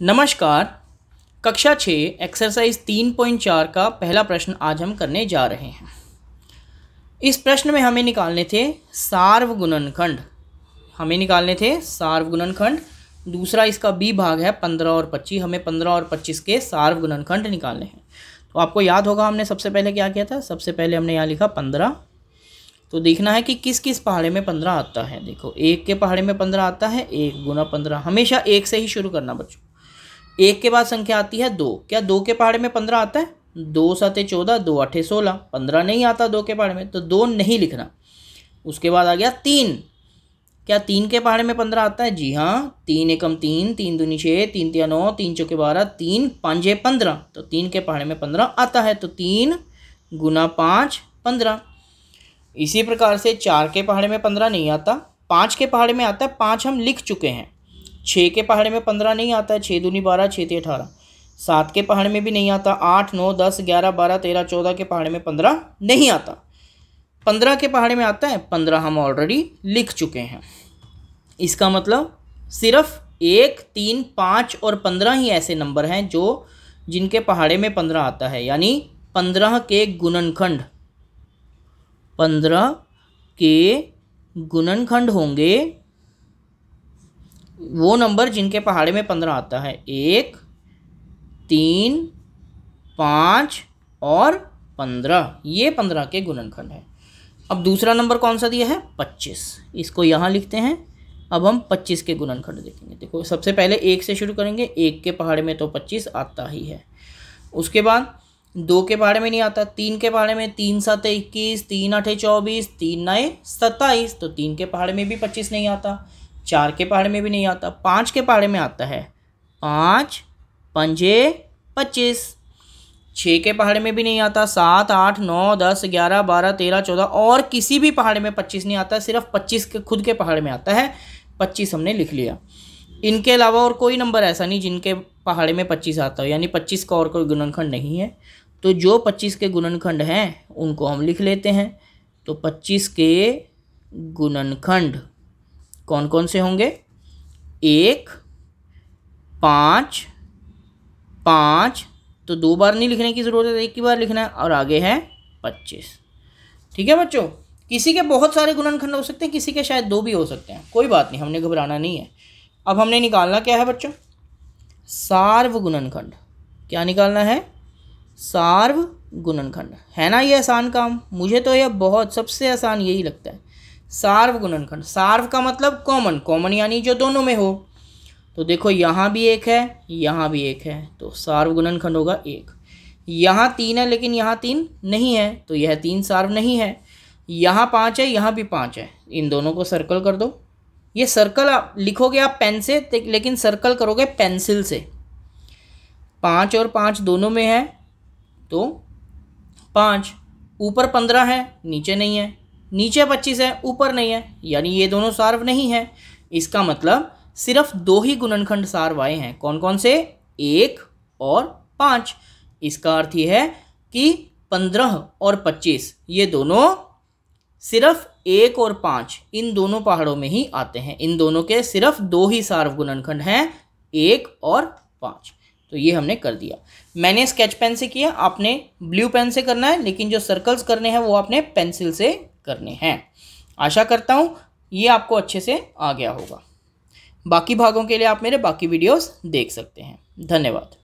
नमस्कार कक्षा छः एक्सरसाइज तीन पॉइंट चार का पहला प्रश्न आज हम करने जा रहे हैं इस प्रश्न में हमें निकालने थे सार्वगुणन खंड हमें निकालने थे सार्वगुणन खंड दूसरा इसका बी भाग है पंद्रह और पच्चीस हमें पंद्रह और पच्चीस के सार्वगुणन खंड निकालने हैं तो आपको याद होगा हमने सबसे पहले क्या किया था सबसे पहले हमने यहाँ लिखा पंद्रह तो देखना है कि किस किस पहाड़े में पंद्रह आता है देखो एक के पहाड़े में पंद्रह आता है एक गुना पंद्रह हमेशा एक से ही शुरू करना बच्चों एक के बाद संख्या आती है दो क्या दो के पहाड़े में पंद्रह आता है दो सते चौदह दो अठे सोलह पंद्रह नहीं आता दो के पहाड़े में तो दो नहीं लिखना उसके बाद आ गया तीन क्या तीन के पहाड़े में पंद्रह आता है जी हाँ तीन एकम तीन तीन दूनी छः तीन तिया नौ तीन चौके बारह तीन पाँचे पंद्रह तो तीन के पहाड़े में पंद्रह आता है तो तीन गुना पाँच पंद्रह इसी प्रकार से चार के पहाड़े में पंद्रह नहीं आता पाँच के पहाड़े में आता है पाँच हम लिख चुके हैं छः के पहाड़े में पंद्रह नहीं आता है छः दूनी बारह छः थे अठारह सात के पहाड़ में भी नहीं आता आठ नौ दस ग्यारह बारह तेरह चौदह के पहाड़े में पंद्रह नहीं आता पंद्रह के पहाड़े में आता है पंद्रह हम ऑलरेडी लिख चुके हैं इसका मतलब सिर्फ एक तीन पाँच और पंद्रह ही ऐसे नंबर हैं जो जिनके पहाड़े में पंद्रह आता है यानी पंद्रह के गुणनखंड पंद्रह के गुणनखंड होंगे वो नंबर जिनके पहाड़े में पंद्रह आता है एक तीन पाँच और पंद्रह ये पंद्रह के गुणनखंड है अब दूसरा नंबर कौन सा दिया है पच्चीस इसको यहाँ लिखते हैं अब हम पच्चीस के गुणनखंड देखेंगे देखो सबसे पहले एक से शुरू करेंगे एक के पहाड़े में तो पच्चीस आता ही है उसके बाद दो के पहाड़े में नहीं आता तीन के पहाड़े में तीन सात इक्कीस तीन आठे चौबीस तीन नए सत्ताईस तो तीन के पहाड़े में भी पच्चीस नहीं आता चार के पहाड़े में भी नहीं आता पाँच के पहाड़े में आता है पाँच पंजे पच्चीस छः के पहाड़े में भी नहीं आता सात आठ नौ दस ग्यारह बारह तेरह चौदह और किसी भी पहाड़े में पच्चीस नहीं आता सिर्फ पच्चीस के खुद के पहाड़ में आता है पच्चीस हमने लिख लिया इनके अलावा और कोई नंबर ऐसा नहीं जिनके पहाड़े में पच्चीस आता हो यानी पच्चीस का और कोई गुणनखंड नहीं है तो जो पच्चीस के गुणनखंड हैं उनको हम लिख लेते हैं तो पच्चीस के गुणनखंड कौन कौन से होंगे एक पाँच पाँच तो दो बार नहीं लिखने की ज़रूरत है एक ही बार लिखना है और आगे है पच्चीस ठीक है बच्चों किसी के बहुत सारे गुणनखंड हो सकते हैं किसी के शायद दो भी हो सकते हैं कोई बात नहीं हमने घबराना नहीं है अब हमने निकालना क्या है बच्चों सार्व गुणनखंड क्या निकालना है सार्व गुणनखंड है ना ये आसान काम मुझे तो यह बहुत सबसे आसान यही लगता है सार्व गुणनखंड सार्व का मतलब कॉमन कॉमन यानी जो दोनों में हो तो देखो यहाँ भी एक है यहाँ भी एक है तो सार्व गुणनखंड होगा एक यहाँ तीन है लेकिन यहाँ तीन नहीं है तो यह तीन सार्व नहीं है यहाँ पाँच है यहाँ भी पाँच है इन दोनों को सर्कल कर दो ये सर्कल आप लिखोगे आप पेन से लेकिन सर्कल करोगे पेंसिल से पाँच और पाँच दोनों में है तो पाँच ऊपर पंद्रह है नीचे नहीं है नीचे पच्चीस है ऊपर नहीं है यानी ये दोनों सार्व नहीं है इसका मतलब सिर्फ दो ही गुणनखंड सार्व आए हैं कौन कौन से एक और पाँच इसका अर्थ ये है कि पंद्रह और पच्चीस ये दोनों सिर्फ एक और पाँच इन दोनों पहाड़ों में ही आते हैं इन दोनों के सिर्फ दो ही सार्व गुणनखंड हैं एक और पाँच तो ये हमने कर दिया मैंने स्केच पेन से किया आपने ब्लू पेन से करना है लेकिन जो सर्कल्स करने हैं वो आपने पेंसिल से करने हैं आशा करता हूँ ये आपको अच्छे से आ गया होगा बाकी भागों के लिए आप मेरे बाकी वीडियोस देख सकते हैं धन्यवाद